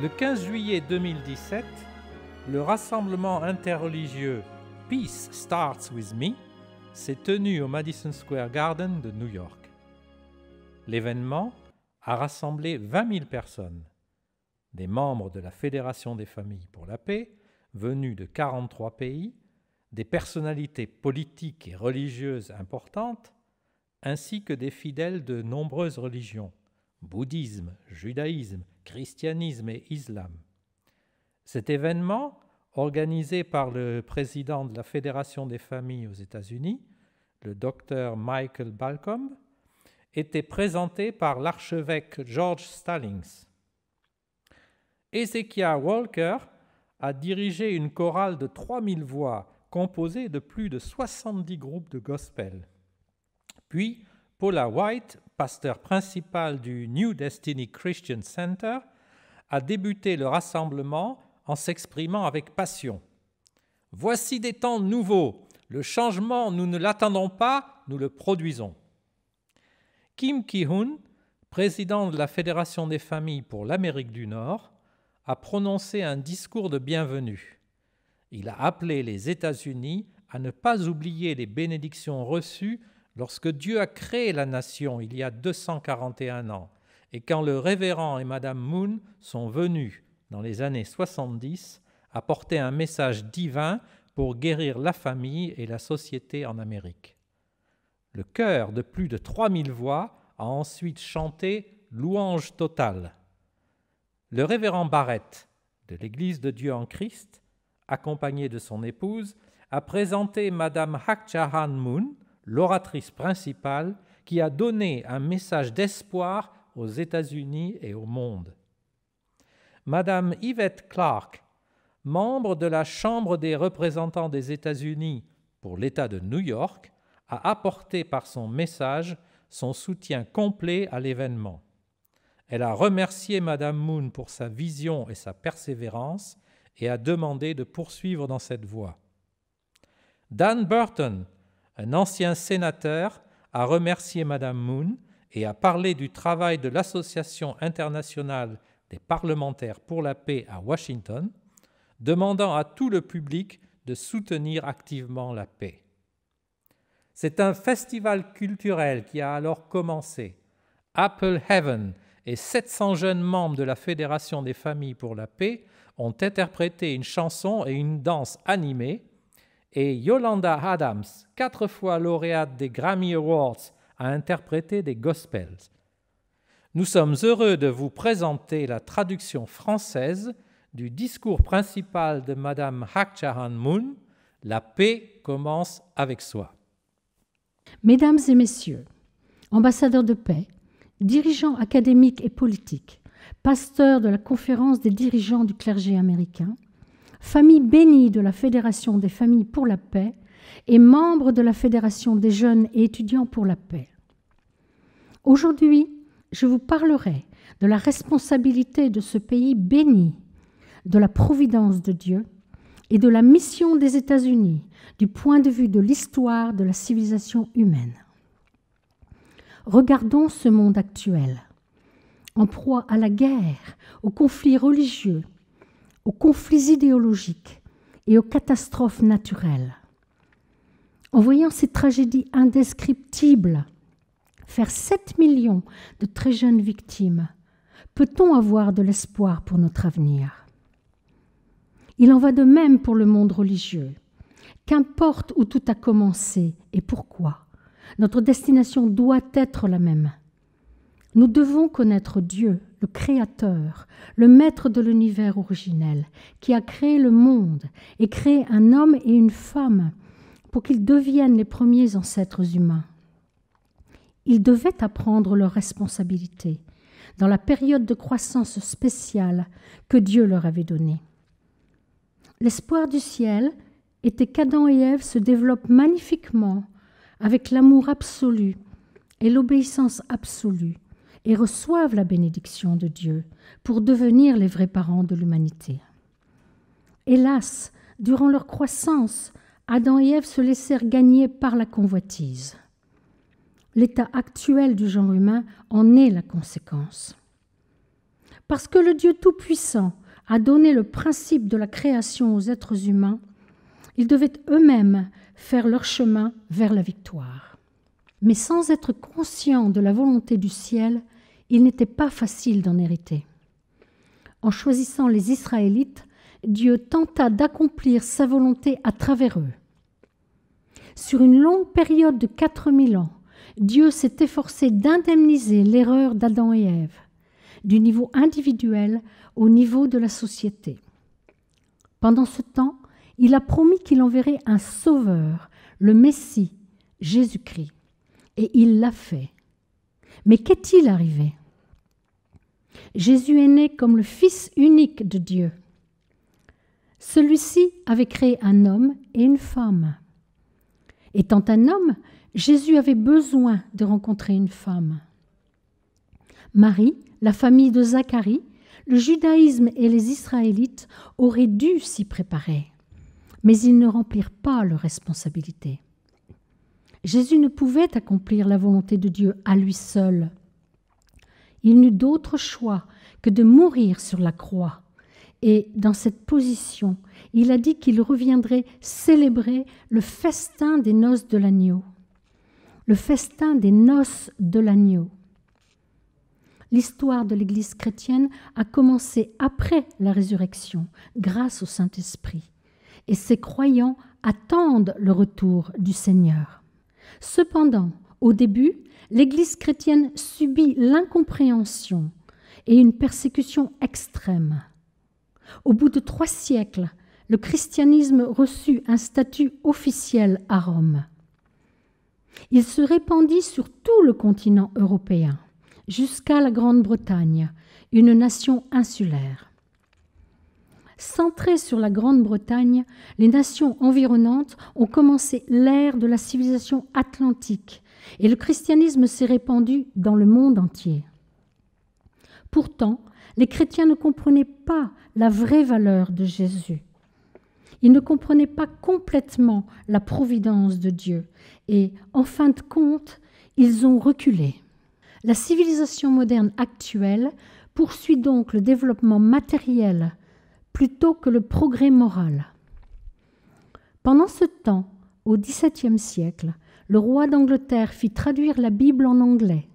Le 15 juillet 2017, le rassemblement interreligieux Peace Starts With Me s'est tenu au Madison Square Garden de New York. L'événement a rassemblé 20 000 personnes, des membres de la Fédération des familles pour la paix, venus de 43 pays, des personnalités politiques et religieuses importantes, ainsi que des fidèles de nombreuses religions, bouddhisme, judaïsme, christianisme et islam. Cet événement, organisé par le président de la Fédération des familles aux États-Unis, le docteur Michael Balcom, était présenté par l'archevêque George Stallings. Ezekiel Walker a dirigé une chorale de 3000 voix composée de plus de 70 groupes de gospel. Puis, Paula White, pasteur principal du New Destiny Christian Center, a débuté le rassemblement en s'exprimant avec passion. Voici des temps nouveaux. Le changement, nous ne l'attendons pas, nous le produisons. Kim Ki-hoon, président de la Fédération des familles pour l'Amérique du Nord, a prononcé un discours de bienvenue. Il a appelé les États-Unis à ne pas oublier les bénédictions reçues Lorsque Dieu a créé la nation il y a 241 ans, et quand le révérend et Madame Moon sont venus, dans les années 70, apporter un message divin pour guérir la famille et la société en Amérique. Le chœur de plus de 3000 voix a ensuite chanté Louange totale. Le révérend Barrett de l'Église de Dieu en Christ, accompagné de son épouse, a présenté Madame han Moon, l'oratrice principale qui a donné un message d'espoir aux États-Unis et au monde. Madame Yvette Clark, membre de la Chambre des représentants des États-Unis pour l'État de New York, a apporté par son message son soutien complet à l'événement. Elle a remercié Madame Moon pour sa vision et sa persévérance et a demandé de poursuivre dans cette voie. Dan Burton, un ancien sénateur a remercié Madame Moon et a parlé du travail de l'Association internationale des parlementaires pour la paix à Washington, demandant à tout le public de soutenir activement la paix. C'est un festival culturel qui a alors commencé. Apple Heaven et 700 jeunes membres de la Fédération des familles pour la paix ont interprété une chanson et une danse animée et Yolanda Adams, quatre fois lauréate des Grammy Awards, a interprété des gospels. Nous sommes heureux de vous présenter la traduction française du discours principal de Madame Hakchahan Moon, La paix commence avec soi. Mesdames et messieurs, ambassadeurs de paix, dirigeants académiques et politiques, pasteurs de la conférence des dirigeants du clergé américain, famille bénie de la Fédération des familles pour la paix et membre de la Fédération des jeunes et étudiants pour la paix. Aujourd'hui, je vous parlerai de la responsabilité de ce pays béni, de la providence de Dieu et de la mission des États-Unis du point de vue de l'histoire de la civilisation humaine. Regardons ce monde actuel, en proie à la guerre, aux conflits religieux, aux conflits idéologiques et aux catastrophes naturelles. En voyant ces tragédies indescriptibles faire 7 millions de très jeunes victimes, peut-on avoir de l'espoir pour notre avenir Il en va de même pour le monde religieux. Qu'importe où tout a commencé et pourquoi, notre destination doit être la même. Nous devons connaître Dieu le créateur, le maître de l'univers originel, qui a créé le monde et créé un homme et une femme pour qu'ils deviennent les premiers ancêtres humains. Ils devaient apprendre leurs responsabilités dans la période de croissance spéciale que Dieu leur avait donnée. L'espoir du ciel était qu'Adam et Ève se développent magnifiquement avec l'amour absolu et l'obéissance absolue et reçoivent la bénédiction de Dieu pour devenir les vrais parents de l'humanité. Hélas, durant leur croissance, Adam et Ève se laissèrent gagner par la convoitise. L'état actuel du genre humain en est la conséquence. Parce que le Dieu Tout-Puissant a donné le principe de la création aux êtres humains, ils devaient eux-mêmes faire leur chemin vers la victoire mais sans être conscient de la volonté du ciel, il n'était pas facile d'en hériter. En choisissant les Israélites, Dieu tenta d'accomplir sa volonté à travers eux. Sur une longue période de 4000 ans, Dieu s'est efforcé d'indemniser l'erreur d'Adam et Ève, du niveau individuel au niveau de la société. Pendant ce temps, il a promis qu'il enverrait un sauveur, le Messie, Jésus-Christ. Et il l'a fait. Mais qu'est-il arrivé Jésus est né comme le Fils unique de Dieu. Celui-ci avait créé un homme et une femme. Étant un homme, Jésus avait besoin de rencontrer une femme. Marie, la famille de Zacharie, le judaïsme et les Israélites auraient dû s'y préparer, mais ils ne remplirent pas leurs responsabilités. Jésus ne pouvait accomplir la volonté de Dieu à lui seul. Il n'eut d'autre choix que de mourir sur la croix. Et dans cette position, il a dit qu'il reviendrait célébrer le festin des noces de l'agneau. Le festin des noces de l'agneau. L'histoire de l'Église chrétienne a commencé après la résurrection, grâce au Saint-Esprit. Et ses croyants attendent le retour du Seigneur. Cependant, au début, l'Église chrétienne subit l'incompréhension et une persécution extrême. Au bout de trois siècles, le christianisme reçut un statut officiel à Rome. Il se répandit sur tout le continent européen, jusqu'à la Grande-Bretagne, une nation insulaire. Centrées sur la Grande-Bretagne, les nations environnantes ont commencé l'ère de la civilisation atlantique et le christianisme s'est répandu dans le monde entier. Pourtant, les chrétiens ne comprenaient pas la vraie valeur de Jésus. Ils ne comprenaient pas complètement la providence de Dieu et, en fin de compte, ils ont reculé. La civilisation moderne actuelle poursuit donc le développement matériel plutôt que le progrès moral. Pendant ce temps, au XVIIe siècle, le roi d'Angleterre fit traduire la Bible en anglais,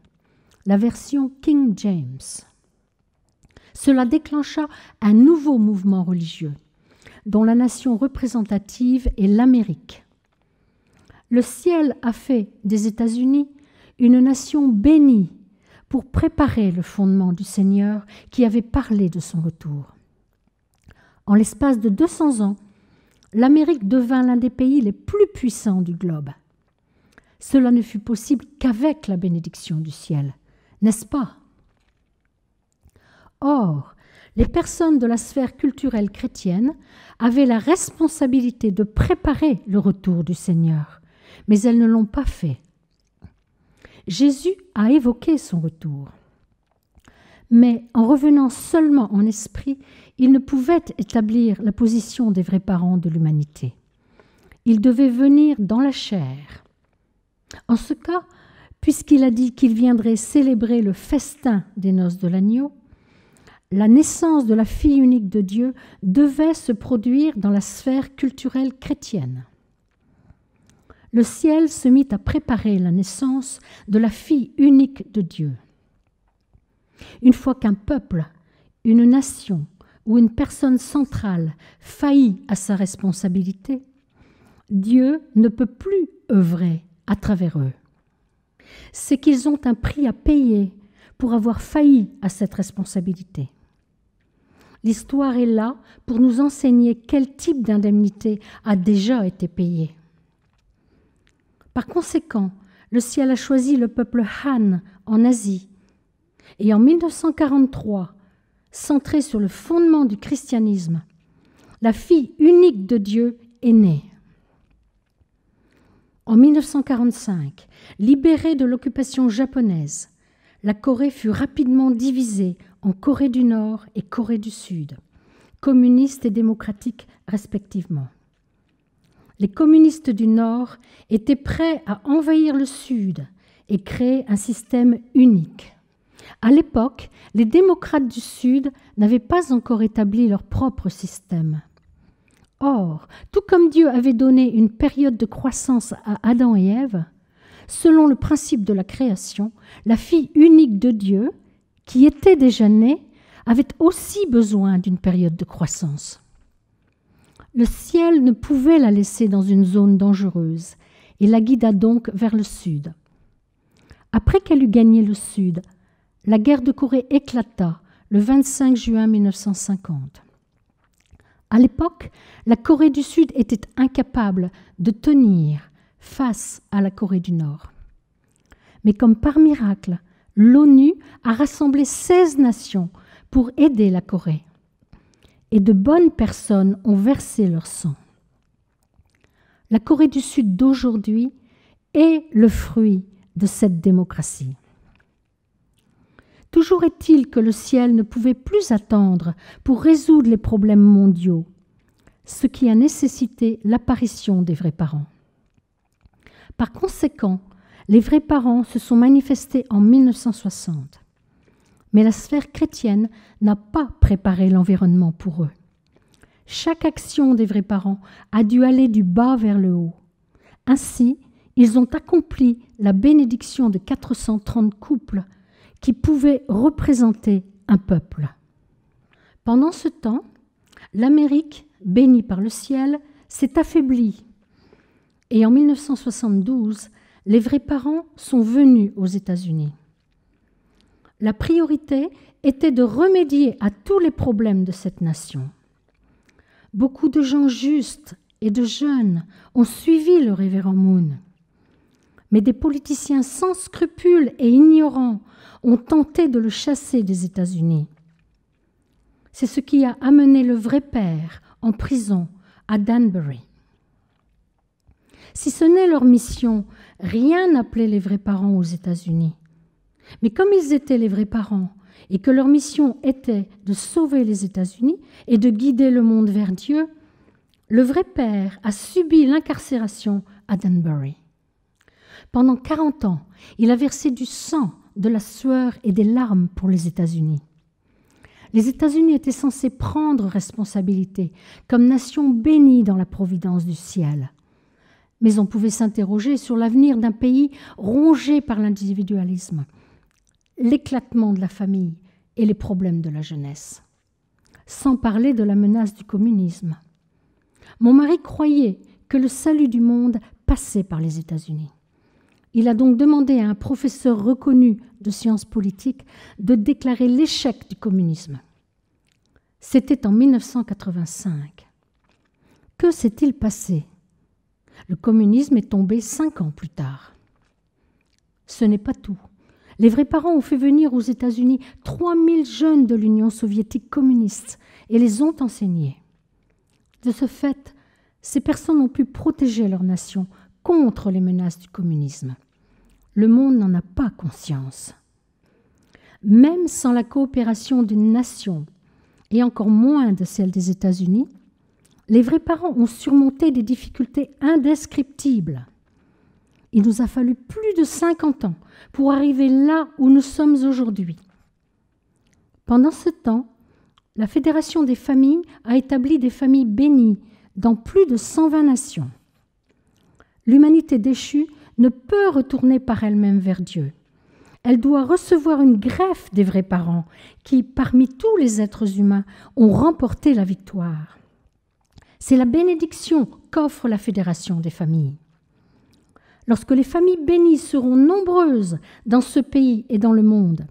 la version King James. Cela déclencha un nouveau mouvement religieux, dont la nation représentative est l'Amérique. Le ciel a fait des États-Unis une nation bénie pour préparer le fondement du Seigneur qui avait parlé de son retour. En l'espace de 200 ans, l'Amérique devint l'un des pays les plus puissants du globe. Cela ne fut possible qu'avec la bénédiction du ciel, n'est-ce pas Or, les personnes de la sphère culturelle chrétienne avaient la responsabilité de préparer le retour du Seigneur, mais elles ne l'ont pas fait. Jésus a évoqué son retour mais en revenant seulement en esprit, il ne pouvait établir la position des vrais parents de l'humanité. Il devait venir dans la chair. En ce cas, puisqu'il a dit qu'il viendrait célébrer le festin des noces de l'agneau, la naissance de la fille unique de Dieu devait se produire dans la sphère culturelle chrétienne. Le ciel se mit à préparer la naissance de la fille unique de Dieu. Une fois qu'un peuple, une nation ou une personne centrale faillit à sa responsabilité, Dieu ne peut plus œuvrer à travers eux. C'est qu'ils ont un prix à payer pour avoir failli à cette responsabilité. L'histoire est là pour nous enseigner quel type d'indemnité a déjà été payée. Par conséquent, le ciel a choisi le peuple Han en Asie et en 1943, centrée sur le fondement du christianisme, la fille unique de Dieu est née. En 1945, libérée de l'occupation japonaise, la Corée fut rapidement divisée en Corée du Nord et Corée du Sud, communistes et démocratiques respectivement. Les communistes du Nord étaient prêts à envahir le Sud et créer un système unique. À l'époque, les démocrates du Sud n'avaient pas encore établi leur propre système. Or, tout comme Dieu avait donné une période de croissance à Adam et Ève, selon le principe de la création, la fille unique de Dieu, qui était déjà née, avait aussi besoin d'une période de croissance. Le ciel ne pouvait la laisser dans une zone dangereuse et la guida donc vers le sud. Après qu'elle eut gagné le sud, la guerre de Corée éclata le 25 juin 1950. À l'époque, la Corée du Sud était incapable de tenir face à la Corée du Nord. Mais comme par miracle, l'ONU a rassemblé 16 nations pour aider la Corée. Et de bonnes personnes ont versé leur sang. La Corée du Sud d'aujourd'hui est le fruit de cette démocratie. Toujours est-il que le ciel ne pouvait plus attendre pour résoudre les problèmes mondiaux, ce qui a nécessité l'apparition des vrais parents. Par conséquent, les vrais parents se sont manifestés en 1960. Mais la sphère chrétienne n'a pas préparé l'environnement pour eux. Chaque action des vrais parents a dû aller du bas vers le haut. Ainsi, ils ont accompli la bénédiction de 430 couples qui pouvait représenter un peuple. Pendant ce temps, l'Amérique, bénie par le ciel, s'est affaiblie. Et en 1972, les vrais parents sont venus aux États-Unis. La priorité était de remédier à tous les problèmes de cette nation. Beaucoup de gens justes et de jeunes ont suivi le révérend Moon mais des politiciens sans scrupules et ignorants ont tenté de le chasser des États-Unis. C'est ce qui a amené le vrai père en prison à Danbury. Si ce n'est leur mission, rien n'appelait les vrais parents aux États-Unis. Mais comme ils étaient les vrais parents et que leur mission était de sauver les États-Unis et de guider le monde vers Dieu, le vrai père a subi l'incarcération à Danbury. Pendant 40 ans, il a versé du sang, de la sueur et des larmes pour les États-Unis. Les États-Unis étaient censés prendre responsabilité comme nation bénie dans la providence du ciel. Mais on pouvait s'interroger sur l'avenir d'un pays rongé par l'individualisme, l'éclatement de la famille et les problèmes de la jeunesse. Sans parler de la menace du communisme. Mon mari croyait que le salut du monde passait par les États-Unis. Il a donc demandé à un professeur reconnu de sciences politiques de déclarer l'échec du communisme. C'était en 1985. Que s'est-il passé Le communisme est tombé cinq ans plus tard. Ce n'est pas tout. Les vrais parents ont fait venir aux États-Unis 3000 jeunes de l'Union soviétique communiste et les ont enseignés. De ce fait, ces personnes ont pu protéger leur nation contre les menaces du communisme. Le monde n'en a pas conscience. Même sans la coopération d'une nation, et encore moins de celle des États-Unis, les vrais parents ont surmonté des difficultés indescriptibles. Il nous a fallu plus de 50 ans pour arriver là où nous sommes aujourd'hui. Pendant ce temps, la Fédération des familles a établi des familles bénies dans plus de 120 nations. L'humanité déchue ne peut retourner par elle-même vers Dieu. Elle doit recevoir une greffe des vrais parents qui, parmi tous les êtres humains, ont remporté la victoire. C'est la bénédiction qu'offre la Fédération des familles. Lorsque les familles bénies seront nombreuses dans ce pays et dans le monde,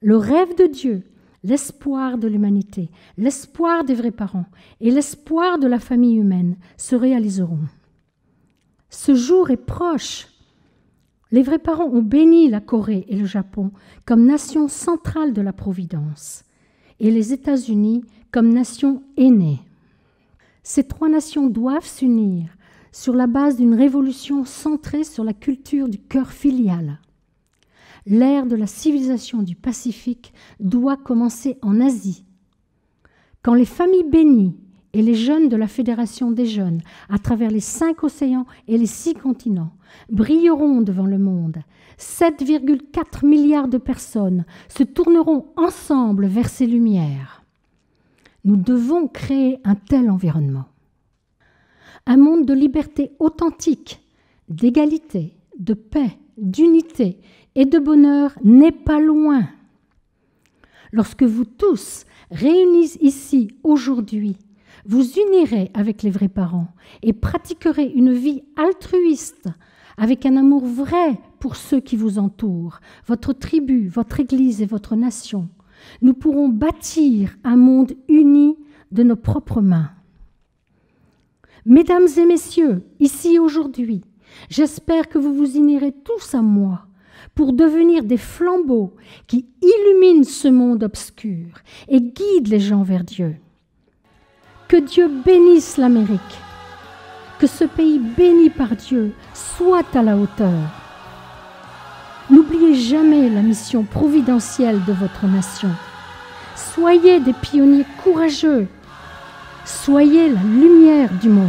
le rêve de Dieu, l'espoir de l'humanité, l'espoir des vrais parents et l'espoir de la famille humaine se réaliseront. Ce jour est proche. Les vrais parents ont béni la Corée et le Japon comme nation centrale de la Providence et les États-Unis comme nation aînée. Ces trois nations doivent s'unir sur la base d'une révolution centrée sur la culture du cœur filial. L'ère de la civilisation du Pacifique doit commencer en Asie. Quand les familles bénies et les jeunes de la Fédération des jeunes, à travers les cinq océans et les six continents, brilleront devant le monde. 7,4 milliards de personnes se tourneront ensemble vers ces lumières. Nous devons créer un tel environnement. Un monde de liberté authentique, d'égalité, de paix, d'unité et de bonheur n'est pas loin. Lorsque vous tous réunissez ici aujourd'hui vous unirez avec les vrais parents et pratiquerez une vie altruiste avec un amour vrai pour ceux qui vous entourent, votre tribu, votre Église et votre nation. Nous pourrons bâtir un monde uni de nos propres mains. Mesdames et messieurs, ici aujourd'hui, j'espère que vous vous unirez tous à moi pour devenir des flambeaux qui illuminent ce monde obscur et guident les gens vers Dieu. Que Dieu bénisse l'Amérique. Que ce pays béni par Dieu soit à la hauteur. N'oubliez jamais la mission providentielle de votre nation. Soyez des pionniers courageux. Soyez la lumière du monde.